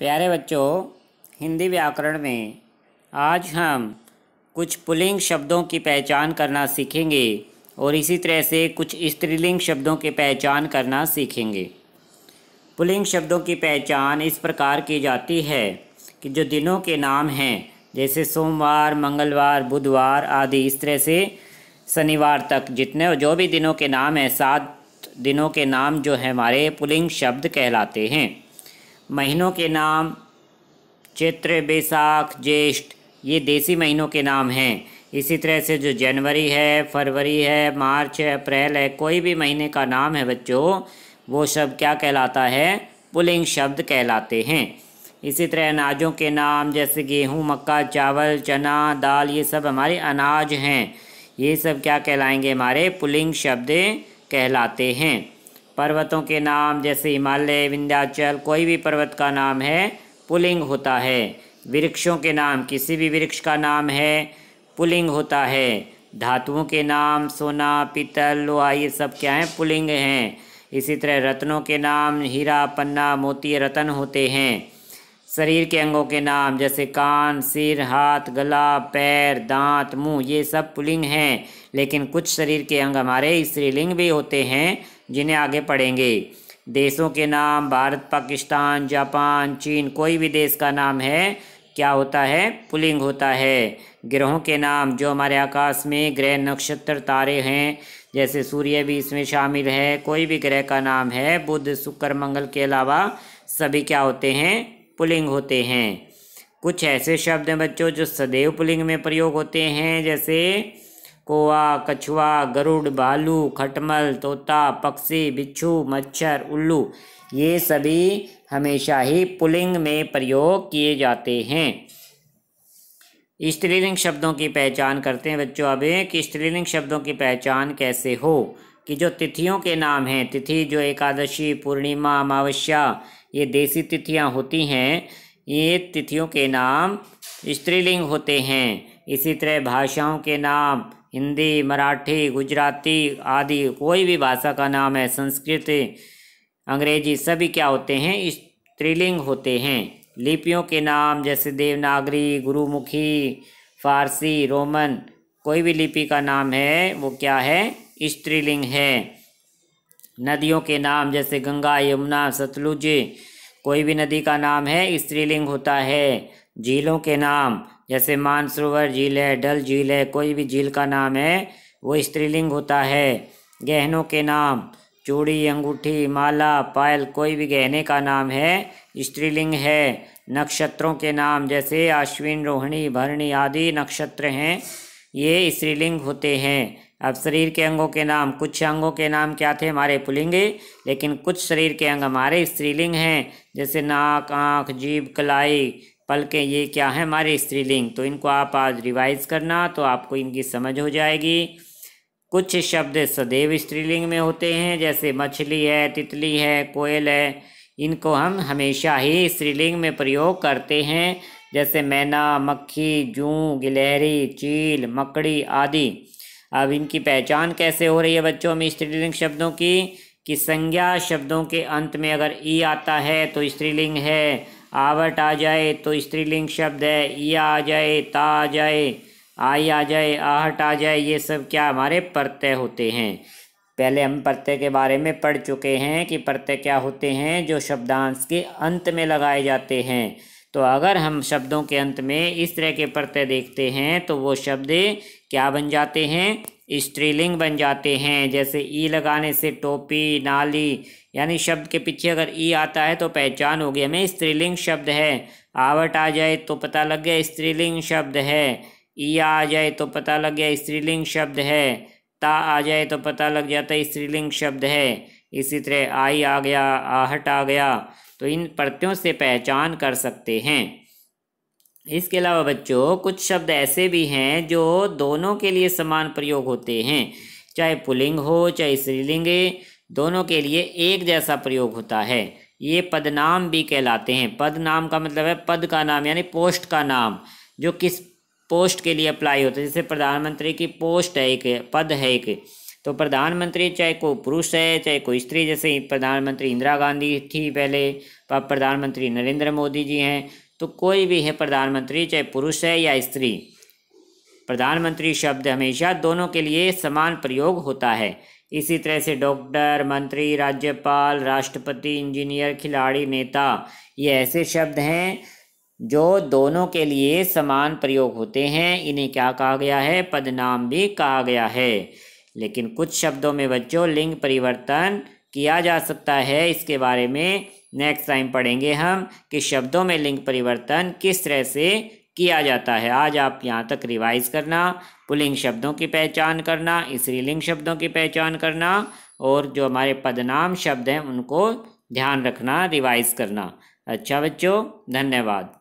प्यारे बच्चों हिंदी व्याकरण में आज हम कुछ पुलिंग शब्दों की पहचान करना सीखेंगे और इसी तरह से कुछ स्त्रीलिंग शब्दों की पहचान करना सीखेंगे पुलिंग शब्दों की पहचान इस प्रकार की जाती है कि जो दिनों के नाम हैं जैसे सोमवार मंगलवार बुधवार आदि इस तरह से शनिवार तक जितने जो भी दिनों के नाम हैं सात दिनों के नाम जो है हमारे पुलिंग शब्द कहलाते हैं महीनों के नाम चैत्र बैसाख ज्येष्ठ ये देसी महीनों के नाम हैं इसी तरह से जो जनवरी है फरवरी है मार्च है अप्रैल है कोई भी महीने का नाम है बच्चों वो शब्द क्या कहलाता है पुलिंग शब्द कहलाते हैं इसी तरह अनाजों के नाम जैसे गेहूँ मक्का चावल चना दाल ये सब हमारे अनाज हैं ये सब क्या कहलाएंगे हमारे पुलिंग शब्द कहलाते हैं पर्वतों के नाम जैसे हिमालय विंध्याचल कोई भी पर्वत का नाम है पुलिंग होता है वृक्षों के नाम किसी भी वृक्ष का नाम है पुलिंग होता है धातुओं के नाम सोना पीतल लोहा ये सब क्या हैं पुलिंग हैं इसी तरह रत्नों के नाम हीरा पन्ना मोती रतन होते हैं शरीर के अंगों के नाम जैसे कान सिर हाथ गला पैर दांत मुंह ये सब पुलिंग हैं लेकिन कुछ शरीर के अंग हमारे स्त्रीलिंग भी होते हैं जिन्हें आगे पढ़ेंगे देशों के नाम भारत पाकिस्तान जापान चीन कोई भी देश का नाम है क्या होता है पुलिंग होता है ग्रहों के नाम जो हमारे आकाश में ग्रह नक्षत्र तारे हैं जैसे सूर्य भी इसमें शामिल है कोई भी ग्रह का नाम है बुध शुक्र मंगल के अलावा सभी क्या होते हैं पुलिंग होते हैं कुछ ऐसे शब्द हैं बच्चों जो सदैव पुलिंग में प्रयोग होते हैं जैसे कोआ कछुआ गरुड़ भालू खटमल तोता पक्षी बिच्छू मच्छर उल्लू ये सभी हमेशा ही पुलिंग में प्रयोग किए जाते हैं स्त्रीलिंग शब्दों की पहचान करते हैं बच्चों अब कि स्त्रीलिंग शब्दों की पहचान कैसे हो कि जो तिथियों के नाम हैं तिथि जो एकादशी पूर्णिमा अमावस्या ये देसी तिथियाँ होती हैं ये तिथियों के नाम स्त्रीलिंग होते हैं इसी तरह भाषाओं के नाम हिंदी मराठी गुजराती आदि कोई भी भाषा का नाम है संस्कृत अंग्रेजी सभी क्या होते हैं स्त्रीलिंग होते हैं लिपियों के नाम जैसे देवनागरी गुरुमुखी फारसी रोमन कोई भी लिपि का नाम है वो क्या है स्त्रीलिंग है नदियों के नाम जैसे गंगा यमुना सतलुज कोई भी नदी का नाम है स्त्रीलिंग होता है झीलों के नाम जैसे मानसरोवर झील है डल झील है कोई भी झील का नाम है वो स्त्रीलिंग होता है गहनों के नाम चूड़ी अंगूठी माला पायल कोई भी गहने का नाम है स्त्रीलिंग है नक्षत्रों के नाम जैसे अश्विन रोहिणी भरणी आदि नक्षत्र हैं ये स्त्रीलिंग होते हैं अब शरीर के अंगों के नाम कुछ अंगों के नाम क्या थे हमारे पुलिंग लेकिन कुछ शरीर के अंग हमारे स्त्रीलिंग हैं जैसे नाक आँख जीभ कलाई पलकें ये क्या है हमारे स्त्रीलिंग तो इनको आप आज रिवाइज करना तो आपको इनकी समझ हो जाएगी कुछ शब्द सदैव स्त्रीलिंग में होते हैं जैसे मछली है तितली है कोयल है इनको हम हमेशा ही स्त्रीलिंग में प्रयोग करते हैं जैसे मैना मक्खी जू गिलहरी चील मकड़ी आदि अब इनकी पहचान कैसे हो रही है बच्चों में स्त्रीलिंग शब्दों की कि संज्ञा शब्दों के अंत में अगर ई आता है तो स्त्रीलिंग है आवट आ जाए तो स्त्रीलिंग शब्द है ई आ जाए ता आ जाए आई आ जाए आहट आ जाए ये सब क्या हमारे प्रत्यय होते हैं पहले हम प्रत्यय के बारे में पढ़ चुके हैं कि प्रत्यय क्या होते हैं जो शब्दांश के अंत में लगाए जाते हैं तो अगर हम शब्दों के अंत में इस तरह के प्रत्यय देखते हैं तो वो शब्द क्या बन जाते हैं स्त्रीलिंग बन जाते हैं जैसे ई लगाने से टोपी नाली यानी शब्द के पीछे अगर ई आता है तो पहचान होगी हमें स्त्रीलिंग शब्द है आवट आ जाए तो पता लग गया स्त्रीलिंग शब्द है ई आ जाए तो पता लग गया स्त्रीलिंग शब्द है ता आ जाए तो पता लग जाता है स्त्रीलिंग शब्द है इसी तरह आई आ गया आहट आ गया तो इन प्रत्यों से पहचान कर सकते हैं इसके अलावा बच्चों कुछ शब्द ऐसे भी हैं जो दोनों के लिए समान प्रयोग होते हैं चाहे पुलिंग हो चाहे स्त्रीलिंग दोनों के लिए एक जैसा प्रयोग होता है ये पदनाम भी कहलाते हैं पद नाम का मतलब है पद का नाम यानी पोस्ट का नाम जो किस पोस्ट के लिए अप्लाई होता है जैसे प्रधानमंत्री की पोस्ट है एक पद है एक तो प्रधानमंत्री चाहे कोई पुरुष है चाहे कोई स्त्री जैसे प्रधानमंत्री इंदिरा गांधी थी पहले तो अब प्रधानमंत्री नरेंद्र मोदी जी हैं तो कोई भी है प्रधानमंत्री चाहे पुरुष है या स्त्री प्रधानमंत्री शब्द हमेशा दोनों के लिए समान प्रयोग होता है इसी तरह से डॉक्टर मंत्री राज्यपाल राष्ट्रपति इंजीनियर खिलाड़ी नेता ये ऐसे शब्द हैं जो दोनों के लिए समान प्रयोग होते हैं इन्हें क्या कहा गया है पदनाम भी कहा गया है लेकिन कुछ शब्दों में बच्चों लिंग परिवर्तन किया जा सकता है इसके बारे में नेक्स्ट टाइम पढ़ेंगे हम कि शब्दों में लिंग परिवर्तन किस तरह से किया जाता है आज आप यहाँ तक रिवाइज करना पुलिंग शब्दों की पहचान करना स्त्रीलिंग शब्दों की पहचान करना और जो हमारे पदनाम शब्द हैं उनको ध्यान रखना रिवाइज करना अच्छा बच्चों धन्यवाद